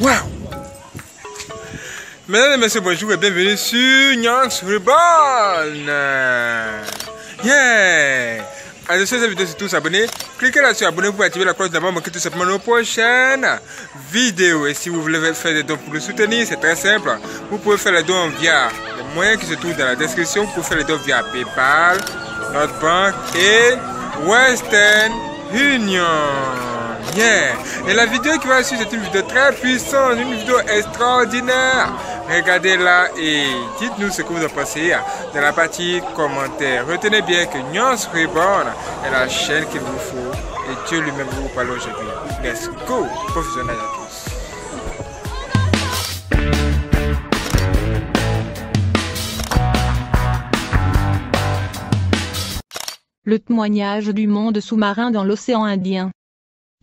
Wow! Mesdames et messieurs, bonjour et bienvenue sur Nyanx Reborn. Yeah Alors, si cette vidéo, c'est tous abonnés. Cliquez là sur abonner pour activer la cloche d'abord, manquer tout simplement nos prochaines vidéos. Et si vous voulez faire des dons pour nous soutenir, c'est très simple. Vous pouvez faire les dons via les moyens qui se trouve dans la description. Vous pouvez faire les dons via PayPal, notre banque et Western Union bien. Et la vidéo qui va suivre, c'est une vidéo très puissante, une vidéo extraordinaire. Regardez-la et dites-nous ce que vous en pensez dans la partie commentaire. Retenez bien que Nyons Reborn est la chaîne qu'il vous faut et Dieu lui-même vous parle aujourd'hui. Let's go, professionnel à tous. Le témoignage du monde sous-marin dans l'océan Indien.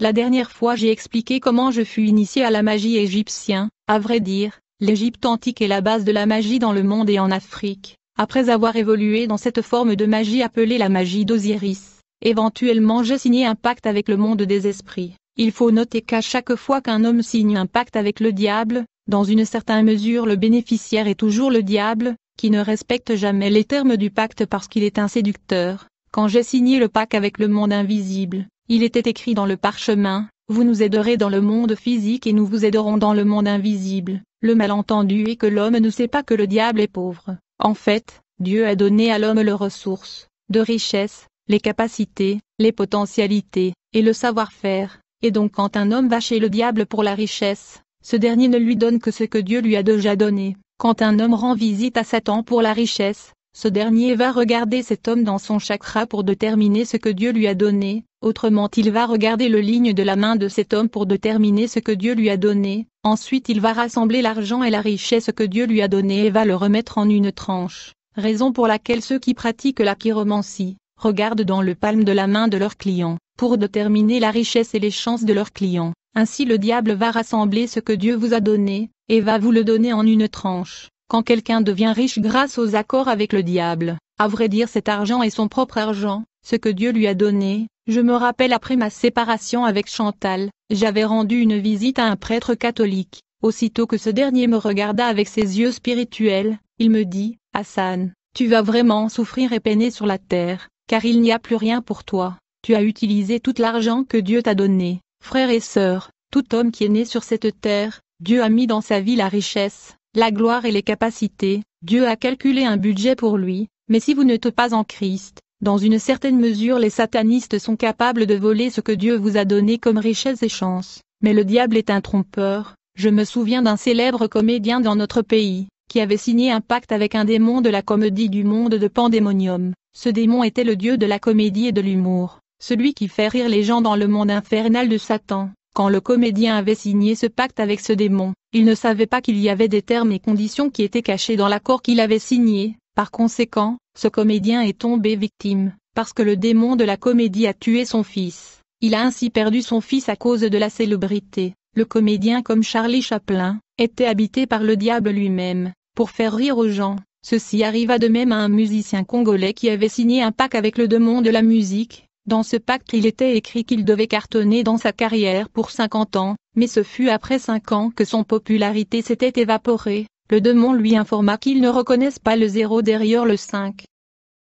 La dernière fois j'ai expliqué comment je fus initié à la magie égyptienne, à vrai dire, l'Égypte antique est la base de la magie dans le monde et en Afrique, après avoir évolué dans cette forme de magie appelée la magie d'Osiris. Éventuellement j'ai signé un pacte avec le monde des esprits. Il faut noter qu'à chaque fois qu'un homme signe un pacte avec le diable, dans une certaine mesure le bénéficiaire est toujours le diable, qui ne respecte jamais les termes du pacte parce qu'il est un séducteur. Quand j'ai signé le pacte avec le monde invisible, il était écrit dans le parchemin, vous nous aiderez dans le monde physique et nous vous aiderons dans le monde invisible. Le malentendu est que l'homme ne sait pas que le diable est pauvre. En fait, Dieu a donné à l'homme les ressources, de richesses, les capacités, les potentialités, et le savoir-faire, et donc quand un homme va chez le diable pour la richesse, ce dernier ne lui donne que ce que Dieu lui a déjà donné. Quand un homme rend visite à Satan pour la richesse, ce dernier va regarder cet homme dans son chakra pour déterminer ce que Dieu lui a donné, Autrement il va regarder le ligne de la main de cet homme pour déterminer ce que Dieu lui a donné, ensuite il va rassembler l'argent et la richesse que Dieu lui a donné et va le remettre en une tranche, raison pour laquelle ceux qui pratiquent la chiromancie, regardent dans le palme de la main de leur client, pour déterminer la richesse et les chances de leur client. Ainsi le diable va rassembler ce que Dieu vous a donné, et va vous le donner en une tranche. Quand quelqu'un devient riche grâce aux accords avec le diable, à vrai dire cet argent est son propre argent, ce que Dieu lui a donné, je me rappelle après ma séparation avec Chantal, j'avais rendu une visite à un prêtre catholique, aussitôt que ce dernier me regarda avec ses yeux spirituels, il me dit, Hassan, tu vas vraiment souffrir et peiner sur la terre, car il n'y a plus rien pour toi, tu as utilisé tout l'argent que Dieu t'a donné, frères et sœurs, tout homme qui est né sur cette terre, Dieu a mis dans sa vie la richesse, la gloire et les capacités, Dieu a calculé un budget pour lui, mais si vous n'êtes pas en Christ, dans une certaine mesure les satanistes sont capables de voler ce que Dieu vous a donné comme richesse et chance, mais le diable est un trompeur, je me souviens d'un célèbre comédien dans notre pays, qui avait signé un pacte avec un démon de la comédie du monde de Pandémonium, ce démon était le dieu de la comédie et de l'humour, celui qui fait rire les gens dans le monde infernal de Satan, quand le comédien avait signé ce pacte avec ce démon, il ne savait pas qu'il y avait des termes et conditions qui étaient cachés dans l'accord qu'il avait signé, par conséquent, ce comédien est tombé victime, parce que le démon de la comédie a tué son fils. Il a ainsi perdu son fils à cause de la célébrité. Le comédien comme Charlie Chaplin, était habité par le diable lui-même, pour faire rire aux gens. Ceci arriva de même à un musicien congolais qui avait signé un pacte avec le démon de la musique. Dans ce pacte il était écrit qu'il devait cartonner dans sa carrière pour 50 ans, mais ce fut après 5 ans que son popularité s'était évaporée, le démon lui informa qu'il ne reconnaissent pas le zéro derrière le 5.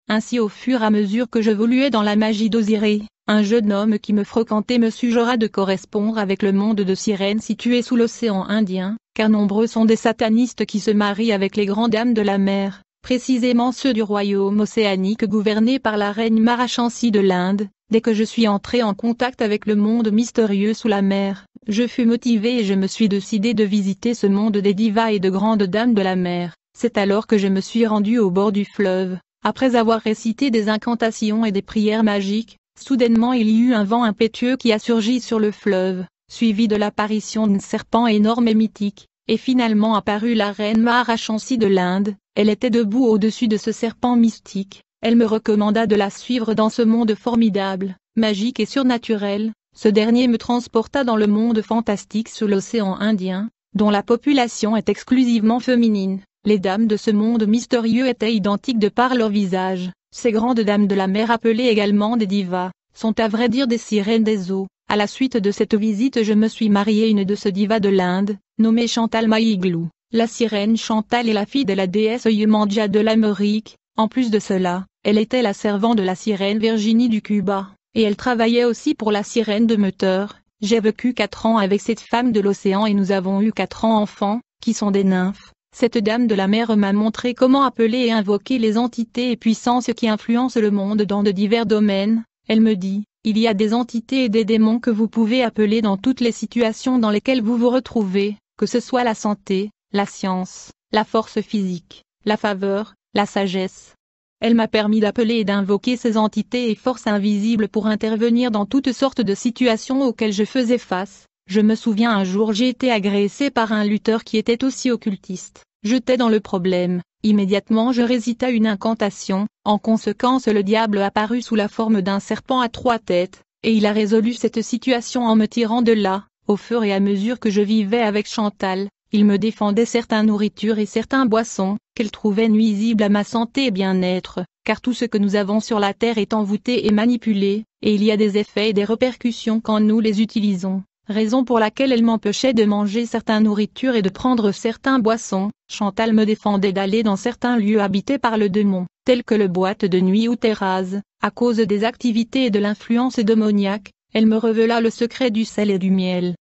Ainsi au fur et à mesure que j'évoluais dans la magie d'Osiré, un jeune homme qui me fréquentait me suggéra de correspondre avec le monde de sirènes situé sous l'océan Indien, car nombreux sont des satanistes qui se marient avec les grandes dames de la mer, précisément ceux du royaume océanique gouverné par la reine Marachansi de l'Inde, dès que je suis entré en contact avec le monde mystérieux sous la mer, je fus motivé et je me suis décidé de visiter ce monde des divas et de grandes dames de la mer. C'est alors que je me suis rendu au bord du fleuve. Après avoir récité des incantations et des prières magiques, soudainement il y eut un vent impétueux qui a surgi sur le fleuve, suivi de l'apparition d'un serpent énorme et mythique, et finalement apparut la reine Maharachansi de l'Inde, elle était debout au-dessus de ce serpent mystique, elle me recommanda de la suivre dans ce monde formidable, magique et surnaturel, ce dernier me transporta dans le monde fantastique sous l'océan Indien, dont la population est exclusivement féminine. Les dames de ce monde mystérieux étaient identiques de par leur visage. Ces grandes dames de la mer appelées également des divas, sont à vrai dire des sirènes des eaux. À la suite de cette visite je me suis mariée une de ces divas de l'Inde, nommée Chantal Maiglou. La sirène Chantal est la fille de la déesse Yumandja de l'Amérique, en plus de cela, elle était la servante de la sirène Virginie du Cuba. Et elle travaillait aussi pour la sirène de Meuteur. J'ai vécu quatre ans avec cette femme de l'océan et nous avons eu quatre ans enfants, qui sont des nymphes. Cette dame de la mer m'a montré comment appeler et invoquer les entités et puissances qui influencent le monde dans de divers domaines. Elle me dit, il y a des entités et des démons que vous pouvez appeler dans toutes les situations dans lesquelles vous vous retrouvez, que ce soit la santé, la science, la force physique, la faveur, la sagesse, elle m'a permis d'appeler et d'invoquer ces entités et forces invisibles pour intervenir dans toutes sortes de situations auxquelles je faisais face. Je me souviens un jour j'ai été agressé par un lutteur qui était aussi occultiste. J'étais dans le problème. Immédiatement je résita une incantation, en conséquence le diable apparut sous la forme d'un serpent à trois têtes, et il a résolu cette situation en me tirant de là, au fur et à mesure que je vivais avec Chantal, il me défendait certaines nourritures et certains boissons, qu'elle trouvait nuisibles à ma santé et bien-être, car tout ce que nous avons sur la terre est envoûté et manipulé, et il y a des effets et des répercussions quand nous les utilisons, raison pour laquelle elle m'empêchait de manger certaines nourritures et de prendre certains boissons, Chantal me défendait d'aller dans certains lieux habités par le démon, tels que le boîte de nuit ou terrasse, à cause des activités et de l'influence démoniaque, elle me révéla le secret du sel et du miel.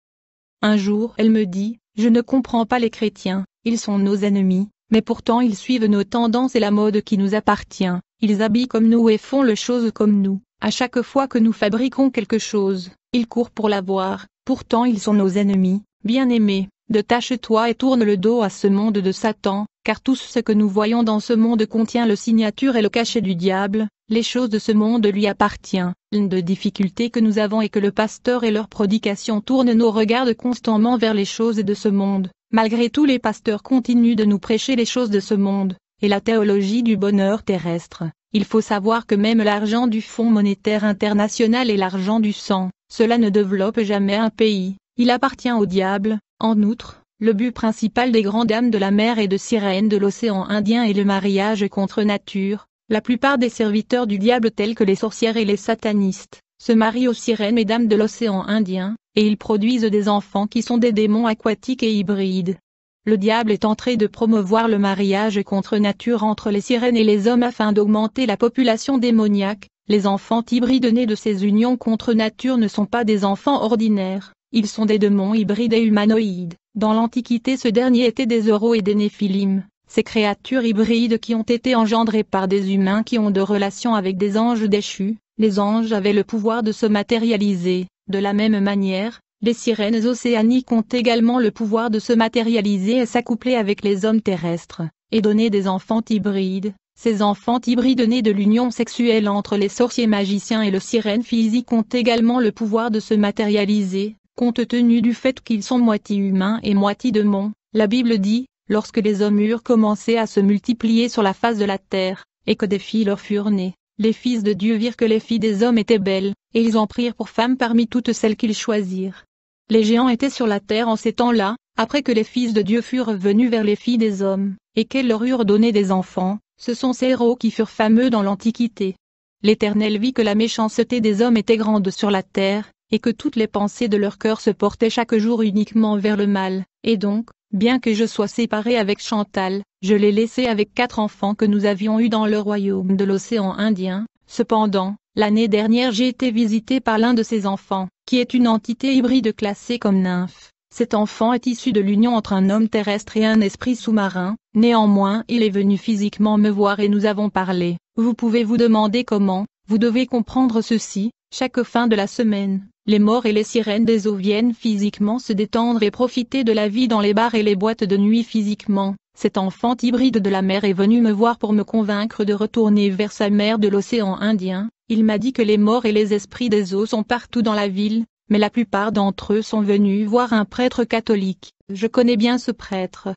Un jour elle me dit, je ne comprends pas les chrétiens, ils sont nos ennemis, mais pourtant ils suivent nos tendances et la mode qui nous appartient, ils habillent comme nous et font les choses comme nous, à chaque fois que nous fabriquons quelque chose, ils courent pour l'avoir, pourtant ils sont nos ennemis, bien aimés, Détache-toi et tourne le dos à ce monde de Satan, car tout ce que nous voyons dans ce monde contient le signature et le cachet du diable, les choses de ce monde lui appartiennent. L'une des difficultés que nous avons est que le pasteur et leur prédication tournent nos regards constamment vers les choses de ce monde. Malgré tout les pasteurs continuent de nous prêcher les choses de ce monde, et la théologie du bonheur terrestre. Il faut savoir que même l'argent du Fonds monétaire international et l'argent du sang, cela ne développe jamais un pays, il appartient au diable, en outre, le but principal des grandes dames de la mer et de sirènes de l'océan Indien est le mariage contre nature, la plupart des serviteurs du diable tels que les sorcières et les satanistes, se marient aux sirènes et dames de l'océan Indien, et ils produisent des enfants qui sont des démons aquatiques et hybrides. Le diable est entré de promouvoir le mariage contre nature entre les sirènes et les hommes afin d'augmenter la population démoniaque, les enfants hybrides nés de ces unions contre nature ne sont pas des enfants ordinaires. Ils sont des démons hybrides et humanoïdes. Dans l'Antiquité ce dernier était des oraux et des néphilim, ces créatures hybrides qui ont été engendrées par des humains qui ont de relations avec des anges déchus. Les anges avaient le pouvoir de se matérialiser. De la même manière, les sirènes océaniques ont également le pouvoir de se matérialiser et s'accoupler avec les hommes terrestres, et donner des enfants hybrides. Ces enfants hybrides nés de l'union sexuelle entre les sorciers magiciens et le sirène physique ont également le pouvoir de se matérialiser, Compte tenu du fait qu'ils sont moitié humains et moitié démons, la Bible dit, lorsque les hommes eurent commencé à se multiplier sur la face de la terre, et que des filles leur furent nées, les fils de Dieu virent que les filles des hommes étaient belles, et ils en prirent pour femmes parmi toutes celles qu'ils choisirent. Les géants étaient sur la terre en ces temps-là, après que les fils de Dieu furent venus vers les filles des hommes, et qu'elles leur eurent donné des enfants, ce sont ces héros qui furent fameux dans l'Antiquité. L'Éternel vit que la méchanceté des hommes était grande sur la terre, et que toutes les pensées de leur cœur se portaient chaque jour uniquement vers le mal, et donc, bien que je sois séparé avec Chantal, je l'ai laissé avec quatre enfants que nous avions eus dans le royaume de l'océan Indien, cependant, l'année dernière j'ai été visité par l'un de ces enfants, qui est une entité hybride classée comme nymphe. Cet enfant est issu de l'union entre un homme terrestre et un esprit sous-marin, néanmoins il est venu physiquement me voir et nous avons parlé. Vous pouvez vous demander comment, vous devez comprendre ceci, chaque fin de la semaine, les morts et les sirènes des eaux viennent physiquement se détendre et profiter de la vie dans les bars et les boîtes de nuit physiquement. Cet enfant hybride de la mer est venu me voir pour me convaincre de retourner vers sa mère de l'océan Indien. Il m'a dit que les morts et les esprits des eaux sont partout dans la ville, mais la plupart d'entre eux sont venus voir un prêtre catholique. Je connais bien ce prêtre.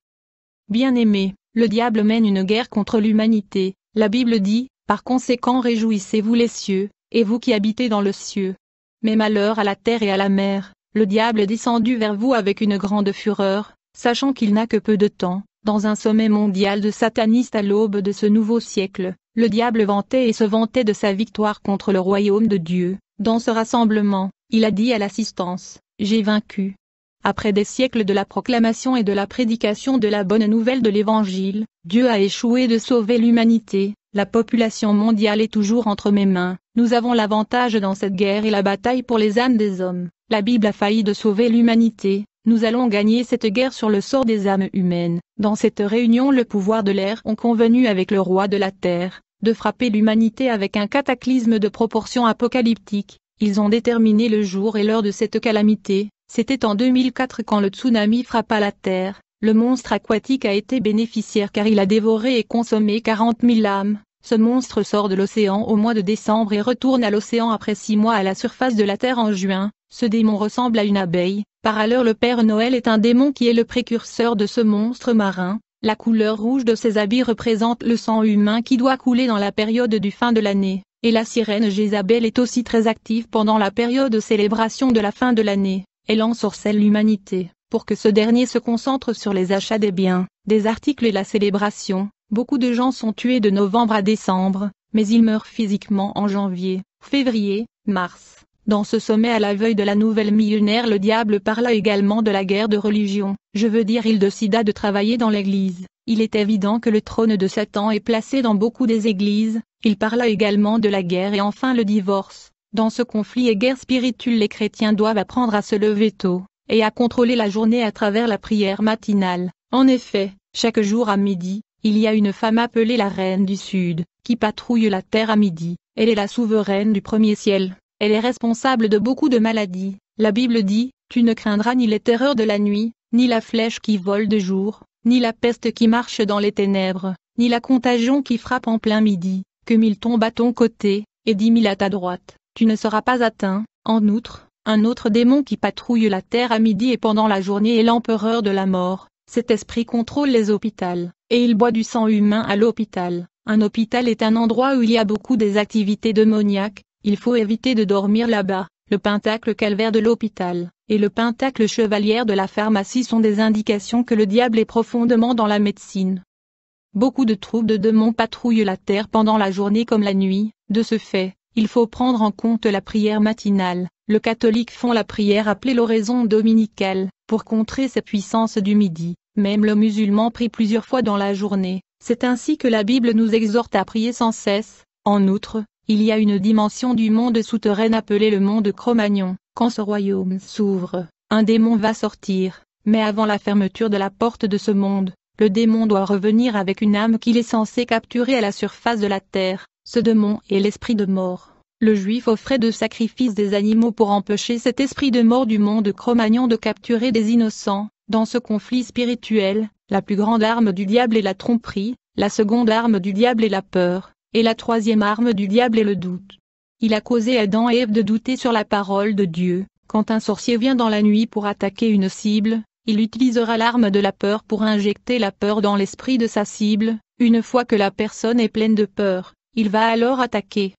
Bien aimé, le diable mène une guerre contre l'humanité. La Bible dit, par conséquent réjouissez-vous les cieux, et vous qui habitez dans le ciel, Mais malheur à la terre et à la mer, le diable est descendu vers vous avec une grande fureur, sachant qu'il n'a que peu de temps, dans un sommet mondial de satanistes à l'aube de ce nouveau siècle, le diable vantait et se vantait de sa victoire contre le royaume de Dieu. Dans ce rassemblement, il a dit à l'assistance, J'ai vaincu, après des siècles de la proclamation et de la prédication de la bonne nouvelle de l'Évangile, Dieu a échoué de sauver l'humanité, la population mondiale est toujours entre mes mains, nous avons l'avantage dans cette guerre et la bataille pour les âmes des hommes, la Bible a failli de sauver l'humanité, nous allons gagner cette guerre sur le sort des âmes humaines, dans cette réunion le pouvoir de l'air ont convenu avec le roi de la terre, de frapper l'humanité avec un cataclysme de proportion apocalyptique, ils ont déterminé le jour et l'heure de cette calamité, c'était en 2004 quand le tsunami frappa la Terre, le monstre aquatique a été bénéficiaire car il a dévoré et consommé 40 000 âmes. Ce monstre sort de l'océan au mois de décembre et retourne à l'océan après six mois à la surface de la Terre en juin. Ce démon ressemble à une abeille. Par ailleurs le Père Noël est un démon qui est le précurseur de ce monstre marin. La couleur rouge de ses habits représente le sang humain qui doit couler dans la période du fin de l'année. Et la sirène Jézabel est aussi très active pendant la période de célébration de la fin de l'année elle ensorcelle l'humanité, pour que ce dernier se concentre sur les achats des biens, des articles et la célébration. Beaucoup de gens sont tués de novembre à décembre, mais ils meurent physiquement en janvier, février, mars. Dans ce sommet à la veille de la nouvelle millionnaire le diable parla également de la guerre de religion, je veux dire il décida de travailler dans l'église, il est évident que le trône de Satan est placé dans beaucoup des églises, il parla également de la guerre et enfin le divorce, dans ce conflit et guerre spirituelle les chrétiens doivent apprendre à se lever tôt, et à contrôler la journée à travers la prière matinale. En effet, chaque jour à midi, il y a une femme appelée la Reine du Sud, qui patrouille la terre à midi, elle est la souveraine du premier ciel, elle est responsable de beaucoup de maladies, la Bible dit, tu ne craindras ni les terreurs de la nuit, ni la flèche qui vole de jour, ni la peste qui marche dans les ténèbres, ni la contagion qui frappe en plein midi, que mille tombent à ton côté, et dix mille à ta droite ne seras pas atteint. En outre, un autre démon qui patrouille la terre à midi et pendant la journée est l'empereur de la mort. Cet esprit contrôle les hôpitaux, et il boit du sang humain à l'hôpital. Un hôpital est un endroit où il y a beaucoup des activités démoniaques, il faut éviter de dormir là-bas. Le pentacle calvaire de l'hôpital, et le pentacle chevalière de la pharmacie sont des indications que le diable est profondément dans la médecine. Beaucoup de troupes de démons patrouillent la terre pendant la journée comme la nuit, de ce fait, il faut prendre en compte la prière matinale. Le catholique font la prière appelée l'oraison dominicale, pour contrer ses puissances du midi. Même le musulman prie plusieurs fois dans la journée. C'est ainsi que la Bible nous exhorte à prier sans cesse. En outre, il y a une dimension du monde souterraine appelée le monde cro Quand ce royaume s'ouvre, un démon va sortir, mais avant la fermeture de la porte de ce monde, le démon doit revenir avec une âme qu'il est censé capturer à la surface de la terre ce démon est l'esprit de mort. Le juif offrait de sacrifices des animaux pour empêcher cet esprit de mort du monde cromagnon de capturer des innocents. Dans ce conflit spirituel, la plus grande arme du diable est la tromperie, la seconde arme du diable est la peur, et la troisième arme du diable est le doute. Il a causé Adam et Ève de douter sur la parole de Dieu. Quand un sorcier vient dans la nuit pour attaquer une cible, il utilisera l'arme de la peur pour injecter la peur dans l'esprit de sa cible. Une fois que la personne est pleine de peur, il va alors attaquer.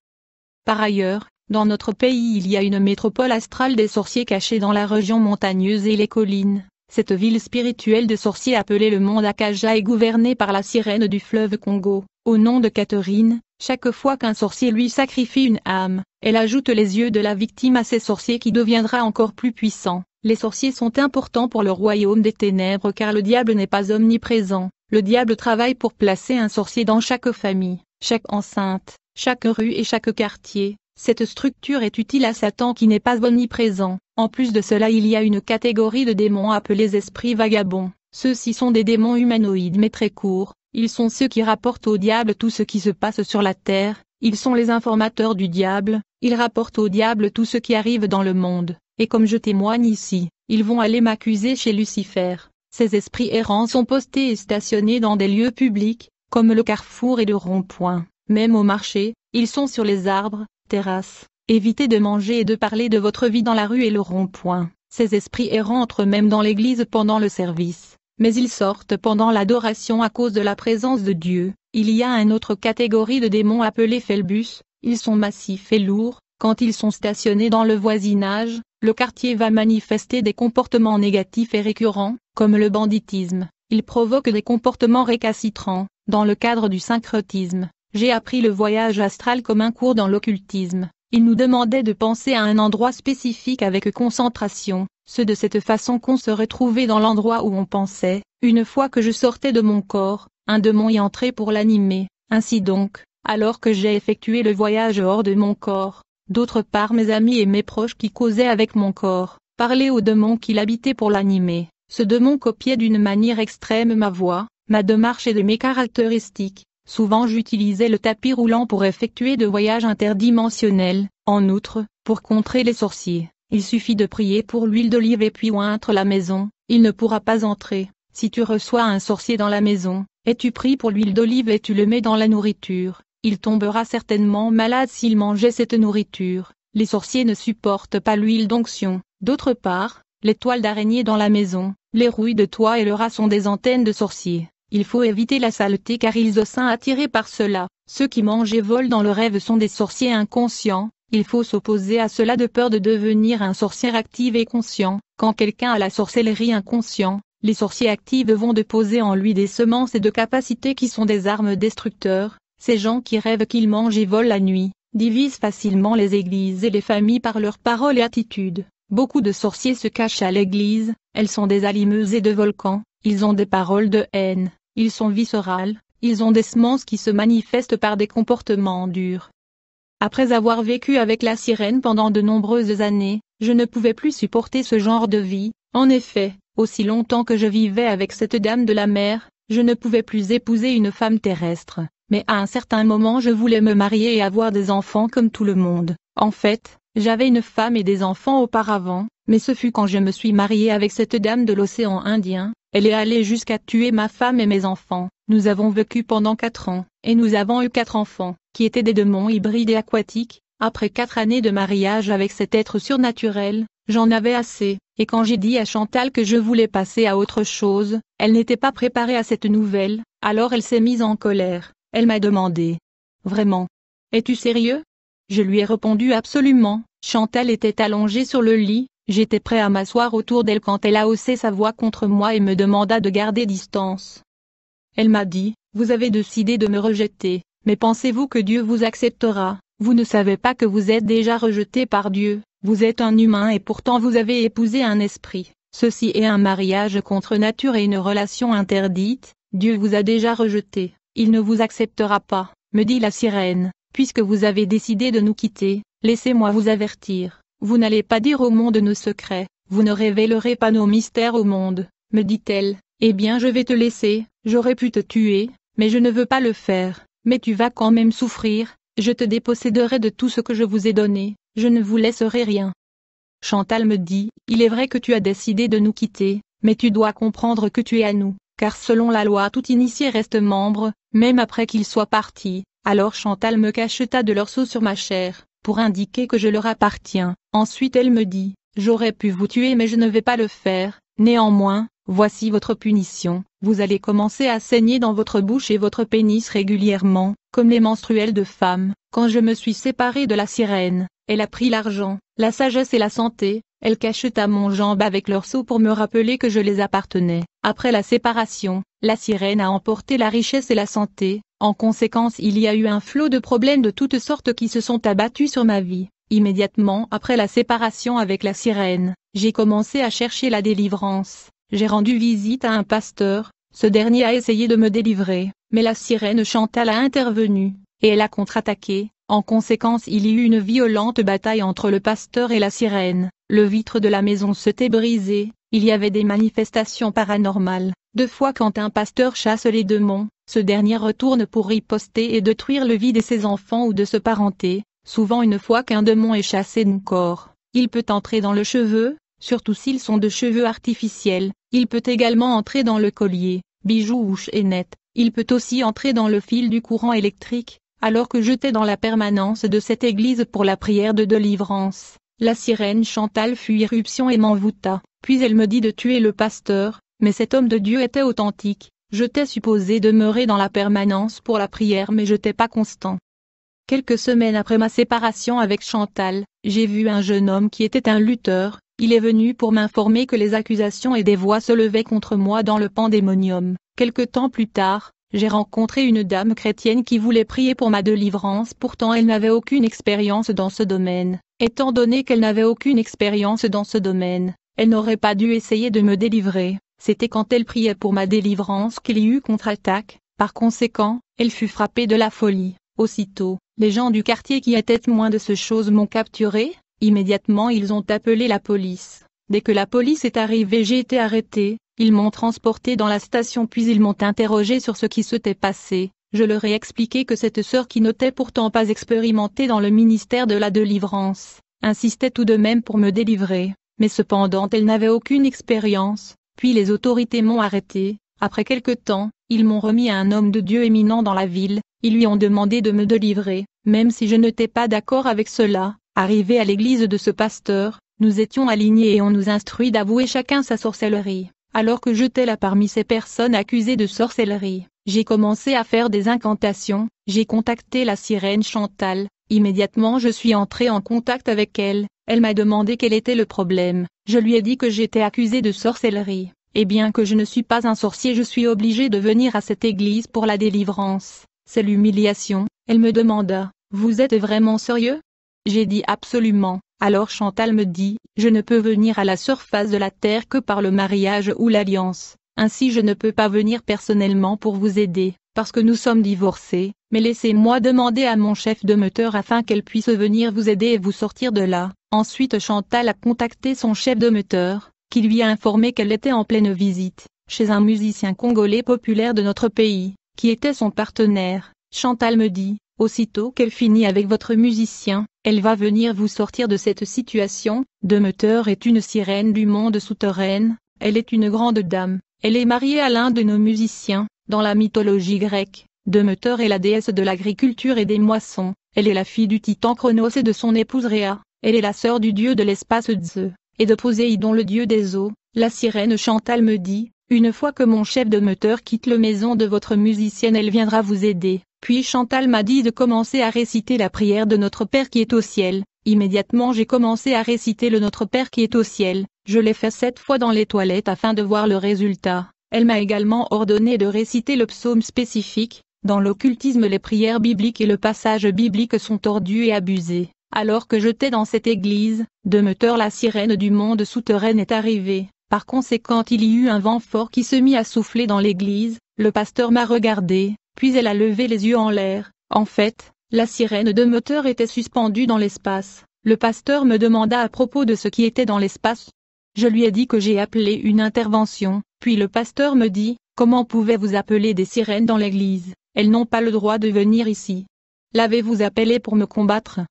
Par ailleurs, dans notre pays il y a une métropole astrale des sorciers cachés dans la région montagneuse et les collines. Cette ville spirituelle de sorciers appelée le monde Akaja est gouvernée par la sirène du fleuve Congo. Au nom de Catherine, chaque fois qu'un sorcier lui sacrifie une âme, elle ajoute les yeux de la victime à ses sorciers qui deviendra encore plus puissant. Les sorciers sont importants pour le royaume des ténèbres car le diable n'est pas omniprésent. Le diable travaille pour placer un sorcier dans chaque famille chaque enceinte, chaque rue et chaque quartier, cette structure est utile à Satan qui n'est pas omniprésent. En plus de cela il y a une catégorie de démons appelés esprits vagabonds. Ceux-ci sont des démons humanoïdes mais très courts, ils sont ceux qui rapportent au diable tout ce qui se passe sur la terre, ils sont les informateurs du diable, ils rapportent au diable tout ce qui arrive dans le monde, et comme je témoigne ici, ils vont aller m'accuser chez Lucifer. Ces esprits errants sont postés et stationnés dans des lieux publics, comme le carrefour et le rond-point. Même au marché, ils sont sur les arbres, terrasses. Évitez de manger et de parler de votre vie dans la rue et le rond-point. Ces esprits errants entrent même dans l'église pendant le service. Mais ils sortent pendant l'adoration à cause de la présence de Dieu. Il y a une autre catégorie de démons appelés Felbus. Ils sont massifs et lourds. Quand ils sont stationnés dans le voisinage, le quartier va manifester des comportements négatifs et récurrents, comme le banditisme. Ils provoquent des comportements récacitrants, dans le cadre du syncrétisme, j'ai appris le voyage astral comme un cours dans l'occultisme. Il nous demandait de penser à un endroit spécifique avec concentration, ce de cette façon qu'on se retrouvait dans l'endroit où on pensait, une fois que je sortais de mon corps, un démon y entrait pour l'animer, ainsi donc, alors que j'ai effectué le voyage hors de mon corps, d'autre part mes amis et mes proches qui causaient avec mon corps, parlaient au démon qui l'habitait pour l'animer, ce démon copiait d'une manière extrême ma voix, Ma démarche et de mes caractéristiques. Souvent j'utilisais le tapis roulant pour effectuer de voyages interdimensionnels. En outre, pour contrer les sorciers, il suffit de prier pour l'huile d'olive et puis ointre la maison, il ne pourra pas entrer. Si tu reçois un sorcier dans la maison, et tu pries pour l'huile d'olive et tu le mets dans la nourriture, il tombera certainement malade s'il mangeait cette nourriture. Les sorciers ne supportent pas l'huile d'onction. D'autre part, les toiles d'araignée dans la maison, les rouilles de toit et le rat sont des antennes de sorciers. Il faut éviter la saleté car ils sont attirés par cela. Ceux qui mangent et volent dans le rêve sont des sorciers inconscients. Il faut s'opposer à cela de peur de devenir un sorcier actif et conscient. Quand quelqu'un a la sorcellerie inconscient, les sorciers actifs vont déposer en lui des semences et de capacités qui sont des armes destructeurs. Ces gens qui rêvent qu'ils mangent et volent la nuit, divisent facilement les églises et les familles par leurs paroles et attitudes. Beaucoup de sorciers se cachent à l'église, elles sont des alimeuses et de volcans, ils ont des paroles de haine. Ils sont viscérales, ils ont des semences qui se manifestent par des comportements durs. Après avoir vécu avec la sirène pendant de nombreuses années, je ne pouvais plus supporter ce genre de vie, en effet, aussi longtemps que je vivais avec cette dame de la mer, je ne pouvais plus épouser une femme terrestre, mais à un certain moment je voulais me marier et avoir des enfants comme tout le monde. En fait, j'avais une femme et des enfants auparavant, mais ce fut quand je me suis marié avec cette dame de l'océan Indien, elle est allée jusqu'à tuer ma femme et mes enfants. Nous avons vécu pendant quatre ans, et nous avons eu quatre enfants, qui étaient des démons hybrides et aquatiques. Après quatre années de mariage avec cet être surnaturel, j'en avais assez, et quand j'ai dit à Chantal que je voulais passer à autre chose, elle n'était pas préparée à cette nouvelle, alors elle s'est mise en colère. Elle m'a demandé. Vraiment. Es-tu sérieux Je lui ai répondu absolument, Chantal était allongée sur le lit, j'étais prêt à m'asseoir autour d'elle quand elle a haussé sa voix contre moi et me demanda de garder distance. Elle m'a dit, vous avez décidé de me rejeter, mais pensez-vous que Dieu vous acceptera, vous ne savez pas que vous êtes déjà rejeté par Dieu, vous êtes un humain et pourtant vous avez épousé un esprit, ceci est un mariage contre nature et une relation interdite, Dieu vous a déjà rejeté, il ne vous acceptera pas, me dit la sirène, puisque vous avez décidé de nous quitter, Laissez-moi vous avertir, vous n'allez pas dire au monde nos secrets, vous ne révélerez pas nos mystères au monde, me dit-elle, eh bien je vais te laisser, j'aurais pu te tuer, mais je ne veux pas le faire, mais tu vas quand même souffrir, je te déposséderai de tout ce que je vous ai donné, je ne vous laisserai rien. Chantal me dit, il est vrai que tu as décidé de nous quitter, mais tu dois comprendre que tu es à nous, car selon la loi tout initié reste membre, même après qu'il soit parti, alors Chantal me cacheta de leur sur ma chair, pour indiquer que je leur appartiens. Ensuite elle me dit, j'aurais pu vous tuer mais je ne vais pas le faire, néanmoins, voici votre punition, vous allez commencer à saigner dans votre bouche et votre pénis régulièrement, comme les menstruels de femmes. Quand je me suis séparée de la sirène, elle a pris l'argent, la sagesse et la santé, elle cacheta mon jambe avec leur seau pour me rappeler que je les appartenais. Après la séparation, la sirène a emporté la richesse et la santé, en conséquence il y a eu un flot de problèmes de toutes sortes qui se sont abattus sur ma vie. Immédiatement après la séparation avec la sirène, j'ai commencé à chercher la délivrance. J'ai rendu visite à un pasteur, ce dernier a essayé de me délivrer, mais la sirène Chantal a intervenu, et elle a contre-attaqué. En conséquence il y eut une violente bataille entre le pasteur et la sirène, le vitre de la maison s'était brisé, il y avait des manifestations paranormales. Deux fois quand un pasteur chasse les démons, ce dernier retourne pour riposter et détruire le vide de ses enfants ou de se parenter, souvent une fois qu'un démon est chassé d'un corps, il peut entrer dans le cheveu, surtout s'ils sont de cheveux artificiels, il peut également entrer dans le collier, bijoux ou chaînette, il peut aussi entrer dans le fil du courant électrique, alors que j'étais dans la permanence de cette église pour la prière de délivrance, la sirène Chantal fut irruption et m'envoûta, puis elle me dit de tuer le pasteur, mais cet homme de Dieu était authentique, je t'ai supposé demeurer dans la permanence pour la prière mais je t'ai pas constant. Quelques semaines après ma séparation avec Chantal, j'ai vu un jeune homme qui était un lutteur, il est venu pour m'informer que les accusations et des voix se levaient contre moi dans le pandémonium. Quelque temps plus tard, j'ai rencontré une dame chrétienne qui voulait prier pour ma délivrance pourtant elle n'avait aucune expérience dans ce domaine. Étant donné qu'elle n'avait aucune expérience dans ce domaine, elle n'aurait pas dû essayer de me délivrer. C'était quand elle priait pour ma délivrance qu'il y eut contre-attaque, par conséquent, elle fut frappée de la folie. Aussitôt, les gens du quartier qui étaient témoins de ce chose m'ont capturé, immédiatement ils ont appelé la police. Dès que la police est arrivée j'ai été arrêté, ils m'ont transporté dans la station puis ils m'ont interrogé sur ce qui s'était passé. Je leur ai expliqué que cette sœur qui n'était pourtant pas expérimentée dans le ministère de la délivrance, insistait tout de même pour me délivrer, mais cependant elle n'avait aucune expérience, puis les autorités m'ont arrêté, après quelque temps, ils m'ont remis à un homme de Dieu éminent dans la ville, ils lui ont demandé de me délivrer, même si je n'étais pas d'accord avec cela. Arrivé à l'église de ce pasteur, nous étions alignés et on nous instruit d'avouer chacun sa sorcellerie. Alors que j'étais là parmi ces personnes accusées de sorcellerie, j'ai commencé à faire des incantations, j'ai contacté la sirène Chantal, Immédiatement je suis entré en contact avec elle, elle m'a demandé quel était le problème, je lui ai dit que j'étais accusé de sorcellerie, et bien que je ne suis pas un sorcier je suis obligé de venir à cette église pour la délivrance, c'est l'humiliation, elle me demanda, vous êtes vraiment sérieux J'ai dit absolument, alors Chantal me dit, je ne peux venir à la surface de la terre que par le mariage ou l'alliance, ainsi je ne peux pas venir personnellement pour vous aider, parce que nous sommes divorcés, mais laissez-moi demander à mon chef de moteur afin qu'elle puisse venir vous aider et vous sortir de là. Ensuite Chantal a contacté son chef de moteur, qui lui a informé qu'elle était en pleine visite, chez un musicien congolais populaire de notre pays, qui était son partenaire. Chantal me dit, aussitôt qu'elle finit avec votre musicien, elle va venir vous sortir de cette situation, de est une sirène du monde souterraine, elle est une grande dame, elle est mariée à l'un de nos musiciens, dans la mythologie grecque, Demeter est la déesse de l'agriculture et des moissons, elle est la fille du titan Chronos et de son épouse Réa, elle est la sœur du dieu de l'espace Zeus, et de Poséidon le dieu des eaux, la sirène Chantal me dit, une fois que mon chef Demeter quitte le maison de votre musicienne elle viendra vous aider, puis Chantal m'a dit de commencer à réciter la prière de notre Père qui est au ciel, immédiatement j'ai commencé à réciter le Notre Père qui est au ciel, je l'ai fait sept fois dans les toilettes afin de voir le résultat, elle m'a également ordonné de réciter le psaume spécifique, dans l'occultisme les prières bibliques et le passage biblique sont tordus et abusés. Alors que j'étais dans cette église, moteur la sirène du monde souterrain est arrivée. Par conséquent il y eut un vent fort qui se mit à souffler dans l'église, le pasteur m'a regardé, puis elle a levé les yeux en l'air. En fait, la sirène de moteur était suspendue dans l'espace. Le pasteur me demanda à propos de ce qui était dans l'espace. Je lui ai dit que j'ai appelé une intervention, puis le pasteur me dit, comment pouvez-vous appeler des sirènes dans l'église elles n'ont pas le droit de venir ici. L'avez-vous appelé pour me combattre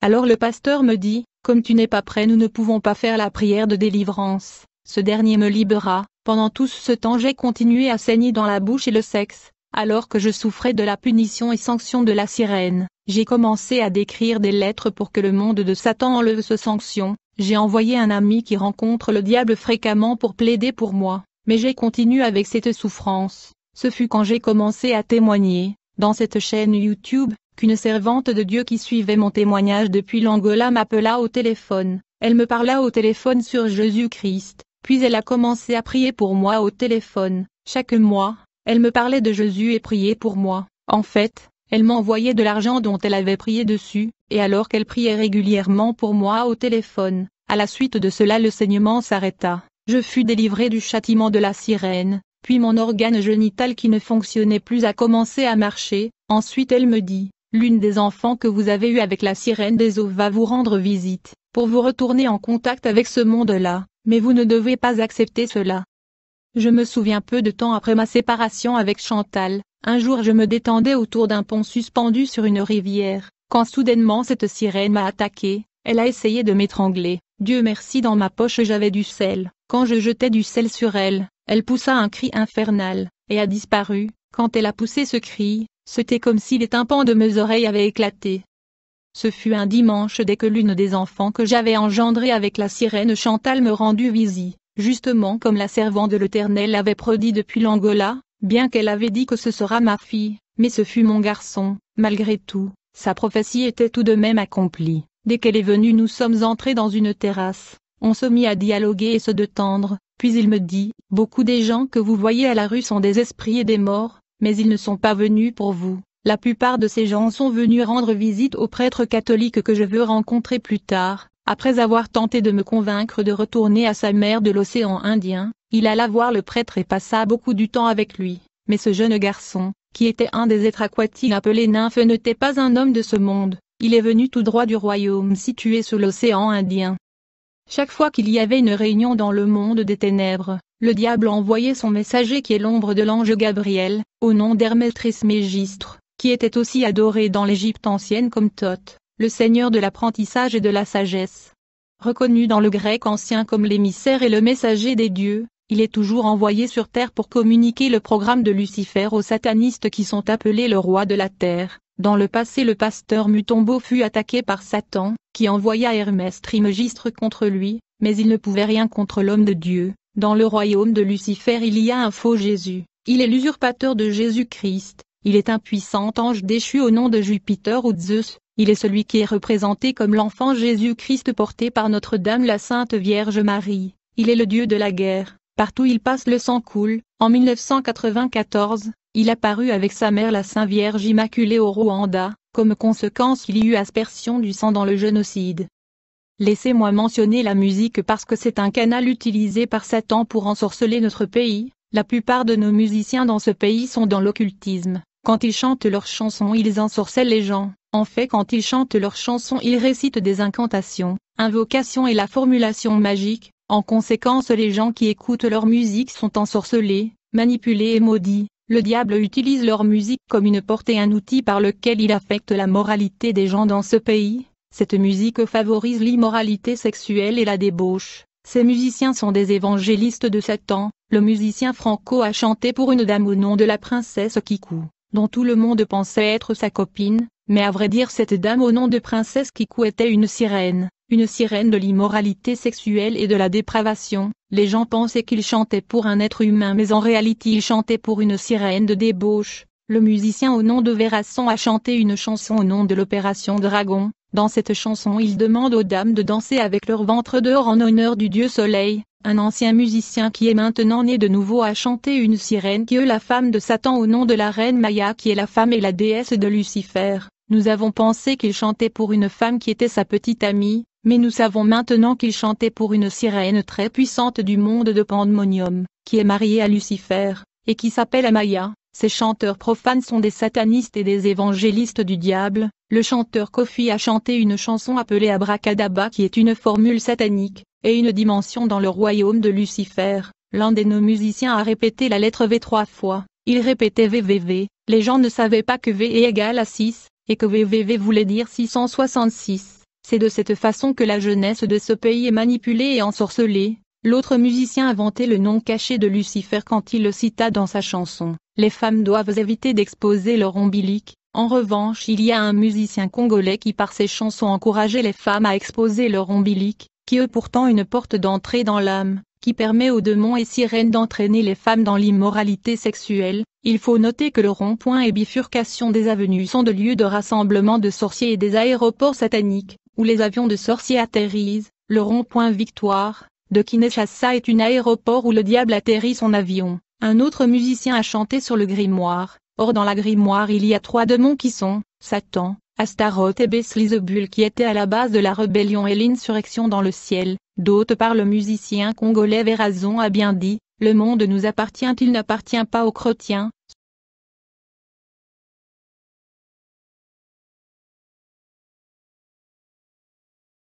Alors le pasteur me dit, Comme tu n'es pas prêt nous ne pouvons pas faire la prière de délivrance. Ce dernier me libéra, pendant tout ce temps j'ai continué à saigner dans la bouche et le sexe, alors que je souffrais de la punition et sanction de la sirène. J'ai commencé à décrire des lettres pour que le monde de Satan enlève ce sanction, j'ai envoyé un ami qui rencontre le diable fréquemment pour plaider pour moi, mais j'ai continué avec cette souffrance. Ce fut quand j'ai commencé à témoigner, dans cette chaîne YouTube, qu'une servante de Dieu qui suivait mon témoignage depuis l'Angola m'appela au téléphone. Elle me parla au téléphone sur Jésus-Christ, puis elle a commencé à prier pour moi au téléphone. Chaque mois, elle me parlait de Jésus et priait pour moi. En fait, elle m'envoyait de l'argent dont elle avait prié dessus, et alors qu'elle priait régulièrement pour moi au téléphone, à la suite de cela le saignement s'arrêta. Je fus délivré du châtiment de la sirène, puis mon organe génital qui ne fonctionnait plus a commencé à marcher, ensuite elle me dit, l'une des enfants que vous avez eu avec la sirène des eaux va vous rendre visite, pour vous retourner en contact avec ce monde-là, mais vous ne devez pas accepter cela. Je me souviens peu de temps après ma séparation avec Chantal, un jour je me détendais autour d'un pont suspendu sur une rivière, quand soudainement cette sirène m'a attaqué, elle a essayé de m'étrangler, Dieu merci dans ma poche j'avais du sel, quand je jetais du sel sur elle, elle poussa un cri infernal, et a disparu. Quand elle a poussé ce cri, c'était comme si les tympans de mes oreilles avaient éclaté. Ce fut un dimanche dès que l'une des enfants que j'avais engendrée avec la sirène Chantal me rendu visite, justement comme la servante de l'Éternel l'avait prodit depuis l'Angola, bien qu'elle avait dit que ce sera ma fille, mais ce fut mon garçon, malgré tout, sa prophétie était tout de même accomplie. Dès qu'elle est venue nous sommes entrés dans une terrasse, on se mit à dialoguer et se détendre, puis il me dit, beaucoup des gens que vous voyez à la rue sont des esprits et des morts, mais ils ne sont pas venus pour vous. La plupart de ces gens sont venus rendre visite au prêtres catholique que je veux rencontrer plus tard. Après avoir tenté de me convaincre de retourner à sa mère de l'océan Indien, il alla voir le prêtre et passa beaucoup du temps avec lui. Mais ce jeune garçon, qui était un des êtres aquatiques appelés nymphes n'était pas un homme de ce monde, il est venu tout droit du royaume situé sous l'océan Indien. Chaque fois qu'il y avait une réunion dans le monde des ténèbres, le diable envoyait son messager qui est l'ombre de l'ange Gabriel, au nom d'Hermétris Mégistre, qui était aussi adoré dans l'Égypte ancienne comme Thoth, le seigneur de l'apprentissage et de la sagesse. Reconnu dans le grec ancien comme l'émissaire et le messager des dieux, il est toujours envoyé sur terre pour communiquer le programme de Lucifer aux satanistes qui sont appelés le roi de la terre, dans le passé le pasteur Mutombo fut attaqué par Satan, qui envoya Hermès tri-magistre contre lui, mais il ne pouvait rien contre l'homme de Dieu. Dans le royaume de Lucifer il y a un faux Jésus, il est l'usurpateur de Jésus-Christ, il est un puissant ange déchu au nom de Jupiter ou Zeus, il est celui qui est représenté comme l'enfant Jésus-Christ porté par Notre-Dame la Sainte Vierge Marie, il est le dieu de la guerre, partout il passe le sang coule, en 1994, il apparut avec sa mère la Sainte Vierge Immaculée au Rwanda, comme conséquence il y eut aspersion du sang dans le génocide. Laissez-moi mentionner la musique parce que c'est un canal utilisé par Satan pour ensorceler notre pays, la plupart de nos musiciens dans ce pays sont dans l'occultisme, quand ils chantent leurs chansons ils ensorcellent les gens, en fait quand ils chantent leurs chansons ils récitent des incantations, invocations et la formulation magique, en conséquence les gens qui écoutent leur musique sont ensorcelés, manipulés et maudits, le diable utilise leur musique comme une porte et un outil par lequel il affecte la moralité des gens dans ce pays. Cette musique favorise l'immoralité sexuelle et la débauche. Ces musiciens sont des évangélistes de Satan. Le musicien Franco a chanté pour une dame au nom de la princesse Kikou, dont tout le monde pensait être sa copine, mais à vrai dire cette dame au nom de princesse qui était une sirène, une sirène de l'immoralité sexuelle et de la dépravation, les gens pensaient qu'il chantait pour un être humain mais en réalité il chantait pour une sirène de débauche, le musicien au nom de Verasson a chanté une chanson au nom de l'opération Dragon, dans cette chanson il demande aux dames de danser avec leur ventre dehors en honneur du dieu soleil, un ancien musicien qui est maintenant né de nouveau a chanté une sirène qui est la femme de Satan au nom de la reine Maya qui est la femme et la déesse de Lucifer, nous avons pensé qu'il chantait pour une femme qui était sa petite amie, mais nous savons maintenant qu'il chantait pour une sirène très puissante du monde de Pandemonium, qui est mariée à Lucifer, et qui s'appelle Amaya. Ces chanteurs profanes sont des satanistes et des évangélistes du diable. Le chanteur Kofi a chanté une chanson appelée Abracadabra qui est une formule satanique, et une dimension dans le royaume de Lucifer. L'un de nos musiciens a répété la lettre V trois fois. Il répétait VVV. Les gens ne savaient pas que V est égal à 6, et que VVV voulait dire 666. C'est de cette façon que la jeunesse de ce pays est manipulée et ensorcelée. L'autre musicien inventait le nom caché de Lucifer quand il le cita dans sa chanson. Les femmes doivent éviter d'exposer leur ombilic. En revanche il y a un musicien congolais qui par ses chansons encourageait les femmes à exposer leur ombilic, qui eut pourtant une porte d'entrée dans l'âme qui permet aux démons et sirènes d'entraîner les femmes dans l'immoralité sexuelle, il faut noter que le rond-point et bifurcation des avenues sont de lieux de rassemblement de sorciers et des aéroports sataniques, où les avions de sorciers atterrissent, le rond-point Victoire, de Kinshasa est un aéroport où le diable atterrit son avion. Un autre musicien a chanté sur le grimoire, or dans la grimoire il y a trois démons qui sont, Satan, Astaroth et Beelzebul qui étaient à la base de la rébellion et l'insurrection dans le ciel, D'autres par le musicien congolais Verazon a bien dit, le monde nous appartient il n'appartient pas aux chrétiens. »